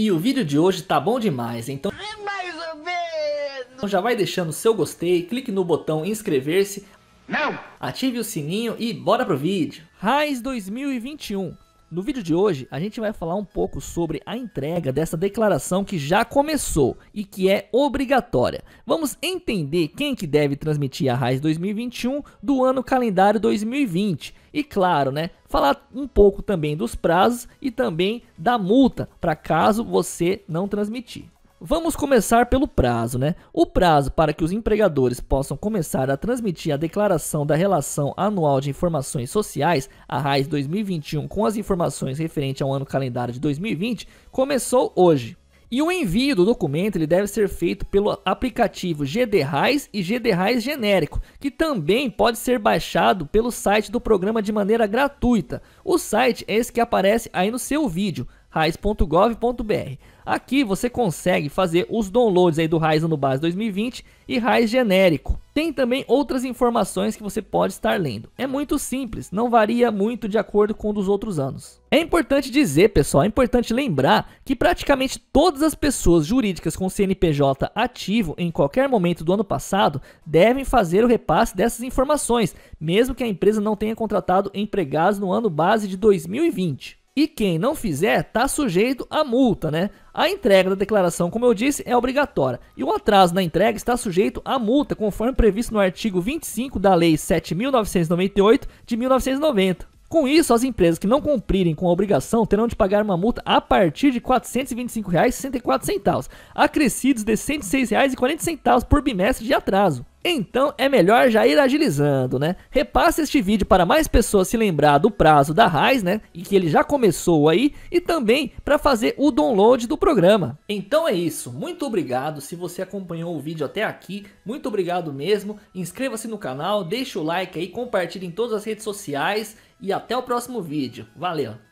E o vídeo de hoje tá bom demais, então... É mais ou menos! Então já vai deixando o seu gostei, clique no botão inscrever-se... Não! Ative o sininho e bora pro vídeo! RAIS 2021 no vídeo de hoje, a gente vai falar um pouco sobre a entrega dessa declaração que já começou e que é obrigatória. Vamos entender quem que deve transmitir a RAIS 2021 do ano calendário 2020 e claro, né, falar um pouco também dos prazos e também da multa para caso você não transmitir. Vamos começar pelo prazo, né? O prazo para que os empregadores possam começar a transmitir a declaração da Relação Anual de Informações Sociais, a RAIS 2021, com as informações referentes ao ano calendário de 2020, começou hoje. E o envio do documento ele deve ser feito pelo aplicativo GD RAIS e GD RAIS genérico, que também pode ser baixado pelo site do programa de maneira gratuita. O site é esse que aparece aí no seu vídeo, raiz.gov.br. Aqui você consegue fazer os downloads aí do Raiz Ano Base 2020 e Raiz Genérico. Tem também outras informações que você pode estar lendo. É muito simples, não varia muito de acordo com o dos outros anos. É importante dizer, pessoal, é importante lembrar que praticamente todas as pessoas jurídicas com CNPJ ativo em qualquer momento do ano passado devem fazer o repasse dessas informações, mesmo que a empresa não tenha contratado empregados no ano base de 2020. E quem não fizer está sujeito à multa, né? A entrega da declaração, como eu disse, é obrigatória. E o atraso na entrega está sujeito à multa, conforme previsto no artigo 25 da Lei 7998 de 1990. Com isso, as empresas que não cumprirem com a obrigação terão de pagar uma multa a partir de R$ 425,64, acrescidos de R$ 106,40 por bimestre de atraso. Então é melhor já ir agilizando, né? Repasse este vídeo para mais pessoas se lembrar do prazo da RAIS, né? E que ele já começou aí, e também para fazer o download do programa. Então é isso, muito obrigado se você acompanhou o vídeo até aqui, muito obrigado mesmo. Inscreva-se no canal, deixa o like aí, compartilhe em todas as redes sociais e até o próximo vídeo. Valeu!